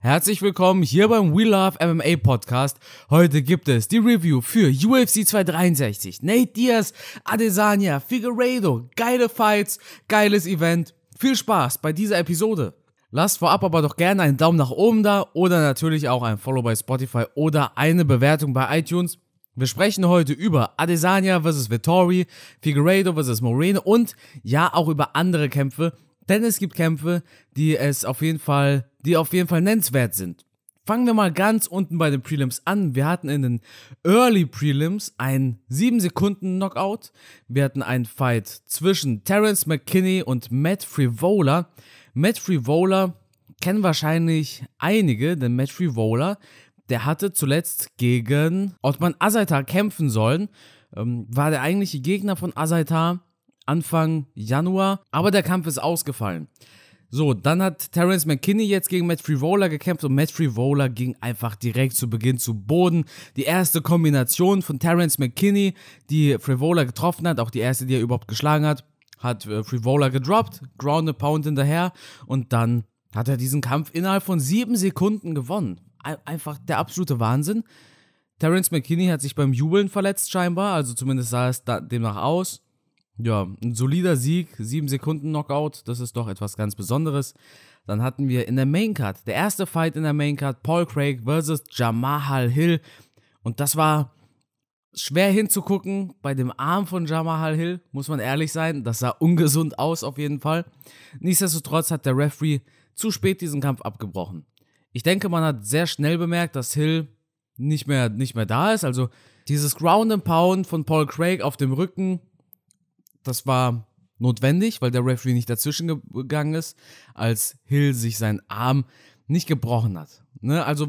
Herzlich willkommen hier beim We Love MMA Podcast. Heute gibt es die Review für UFC 263. Nate Diaz, Adesanya, Figueiredo. Geile Fights, geiles Event. Viel Spaß bei dieser Episode. Lasst vorab aber doch gerne einen Daumen nach oben da oder natürlich auch ein Follow bei Spotify oder eine Bewertung bei iTunes. Wir sprechen heute über Adesanya vs. Vittori, Figueiredo vs. Moreno und ja auch über andere Kämpfe, denn es gibt Kämpfe, die es auf jeden Fall die auf jeden Fall nennenswert sind. Fangen wir mal ganz unten bei den Prelims an. Wir hatten in den Early Prelims einen 7 Sekunden Knockout. Wir hatten einen Fight zwischen Terence McKinney und Matt Frivola. Matt Frivola kennen wahrscheinlich einige, denn Matt Frivola, der hatte zuletzt gegen Ottman Azaitar kämpfen sollen. Ähm, war der eigentliche Gegner von Azaitar Anfang Januar, aber der Kampf ist ausgefallen. So, dann hat Terence McKinney jetzt gegen Matt Frivola gekämpft und Matt Frivola ging einfach direkt zu Beginn zu Boden. Die erste Kombination von Terence McKinney, die Frivola getroffen hat, auch die erste, die er überhaupt geschlagen hat, hat äh, Frivola gedroppt, ground a pound hinterher und dann hat er diesen Kampf innerhalb von sieben Sekunden gewonnen. Einfach der absolute Wahnsinn. Terence McKinney hat sich beim Jubeln verletzt scheinbar, also zumindest sah es demnach aus. Ja, ein solider Sieg, 7 Sekunden Knockout, das ist doch etwas ganz Besonderes. Dann hatten wir in der Main Card, der erste Fight in der Main Card, Paul Craig versus Jamahal Hill. Und das war schwer hinzugucken bei dem Arm von Jamahal Hill, muss man ehrlich sein. Das sah ungesund aus auf jeden Fall. Nichtsdestotrotz hat der Referee zu spät diesen Kampf abgebrochen. Ich denke, man hat sehr schnell bemerkt, dass Hill nicht mehr, nicht mehr da ist. Also dieses Ground and Pound von Paul Craig auf dem Rücken das war notwendig, weil der Referee nicht dazwischen gegangen ist, als Hill sich seinen Arm nicht gebrochen hat. Ne? Also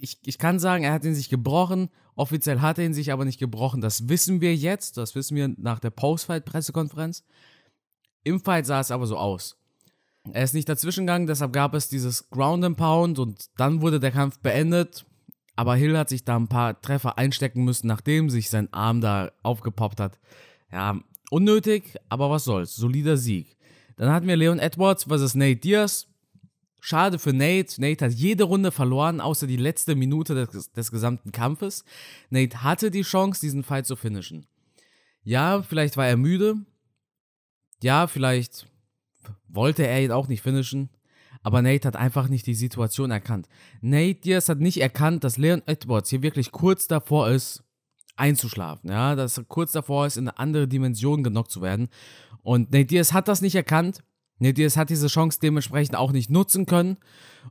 ich, ich kann sagen, er hat ihn sich gebrochen. Offiziell hat er ihn sich aber nicht gebrochen. Das wissen wir jetzt. Das wissen wir nach der Post-Fight-Pressekonferenz. Im Fight sah es aber so aus. Er ist nicht dazwischen gegangen, deshalb gab es dieses Ground and Pound und dann wurde der Kampf beendet. Aber Hill hat sich da ein paar Treffer einstecken müssen, nachdem sich sein Arm da aufgepoppt hat. Ja, Unnötig, aber was soll's. Solider Sieg. Dann hatten wir Leon Edwards versus Nate Diaz. Schade für Nate. Nate hat jede Runde verloren, außer die letzte Minute des, des gesamten Kampfes. Nate hatte die Chance, diesen Fight zu finishen. Ja, vielleicht war er müde. Ja, vielleicht wollte er ihn auch nicht finishen. Aber Nate hat einfach nicht die Situation erkannt. Nate Diaz hat nicht erkannt, dass Leon Edwards hier wirklich kurz davor ist, einzuschlafen, ja, dass er kurz davor ist, in eine andere Dimension genockt zu werden. Und Nate Diaz hat das nicht erkannt. Nate Diaz hat diese Chance dementsprechend auch nicht nutzen können.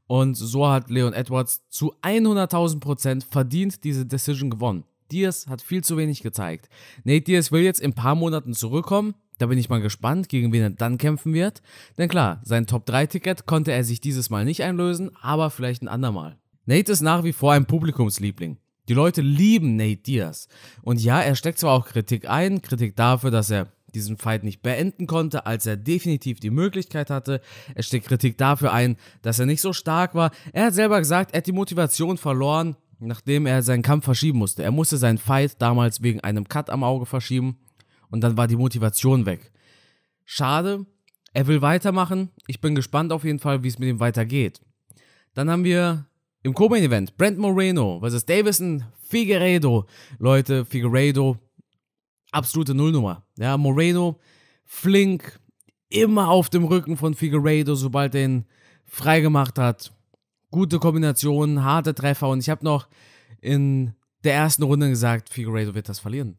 Und so hat Leon Edwards zu 100.000 Prozent verdient diese Decision gewonnen. Diaz hat viel zu wenig gezeigt. Nate Diaz will jetzt in ein paar Monaten zurückkommen. Da bin ich mal gespannt, gegen wen er dann kämpfen wird. Denn klar, sein Top-3-Ticket konnte er sich dieses Mal nicht einlösen, aber vielleicht ein andermal. Nate ist nach wie vor ein Publikumsliebling. Die Leute lieben Nate Diaz. Und ja, er steckt zwar auch Kritik ein, Kritik dafür, dass er diesen Fight nicht beenden konnte, als er definitiv die Möglichkeit hatte. Er steckt Kritik dafür ein, dass er nicht so stark war. Er hat selber gesagt, er hat die Motivation verloren, nachdem er seinen Kampf verschieben musste. Er musste seinen Fight damals wegen einem Cut am Auge verschieben und dann war die Motivation weg. Schade, er will weitermachen. Ich bin gespannt auf jeden Fall, wie es mit ihm weitergeht. Dann haben wir im Co-Main-Event Brent Moreno versus Davison Figueredo. Leute, Figueredo, absolute Nullnummer. Ja, Moreno, flink, immer auf dem Rücken von Figueredo, sobald er ihn freigemacht hat. Gute Kombination, harte Treffer. Und ich habe noch in der ersten Runde gesagt, Figueredo wird das verlieren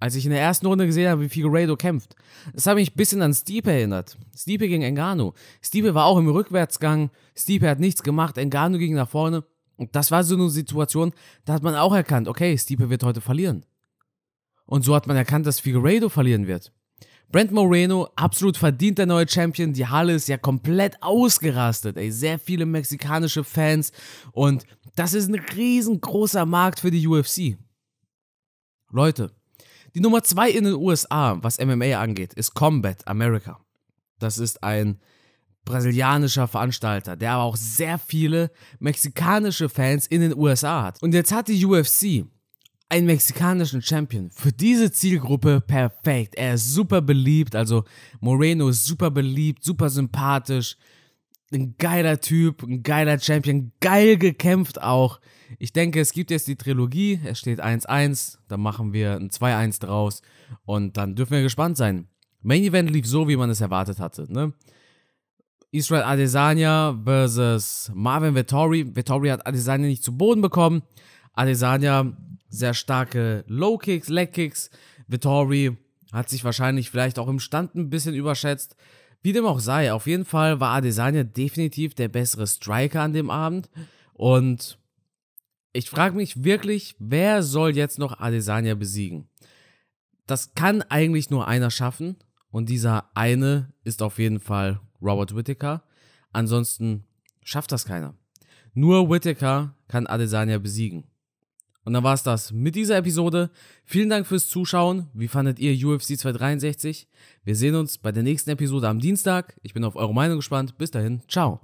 als ich in der ersten Runde gesehen habe, wie Figueredo kämpft. Das hat mich ein bisschen an Stipe erinnert. Stipe gegen Engano. Stipe war auch im Rückwärtsgang. Stipe hat nichts gemacht. Engano ging nach vorne. Und das war so eine Situation, da hat man auch erkannt, okay, Stipe wird heute verlieren. Und so hat man erkannt, dass Figueredo verlieren wird. Brent Moreno, absolut verdient der neue Champion. Die Halle ist ja komplett ausgerastet. Ey, sehr viele mexikanische Fans. Und das ist ein riesengroßer Markt für die UFC. Leute, die Nummer zwei in den USA, was MMA angeht, ist Combat America. Das ist ein brasilianischer Veranstalter, der aber auch sehr viele mexikanische Fans in den USA hat. Und jetzt hat die UFC einen mexikanischen Champion für diese Zielgruppe perfekt. Er ist super beliebt, also Moreno ist super beliebt, super sympathisch, ein geiler Typ, ein geiler Champion, geil gekämpft auch. Ich denke, es gibt jetzt die Trilogie, es steht 1-1, dann machen wir ein 2-1 draus und dann dürfen wir gespannt sein. Main Event lief so, wie man es erwartet hatte, ne? Israel Adesanya versus Marvin Vettori. Vettori hat Adesanya nicht zu Boden bekommen. Adesanya sehr starke Low Kicks, Leg Kicks. Vettori hat sich wahrscheinlich vielleicht auch im Stand ein bisschen überschätzt wie dem auch sei, auf jeden Fall war Adesanya definitiv der bessere Striker an dem Abend. Und ich frage mich wirklich, wer soll jetzt noch Adesanya besiegen? Das kann eigentlich nur einer schaffen. Und dieser eine ist auf jeden Fall Robert Whittaker. Ansonsten schafft das keiner. Nur Whittaker kann Adesanya besiegen. Und dann war es das mit dieser Episode. Vielen Dank fürs Zuschauen. Wie fandet ihr UFC 263? Wir sehen uns bei der nächsten Episode am Dienstag. Ich bin auf eure Meinung gespannt. Bis dahin, ciao.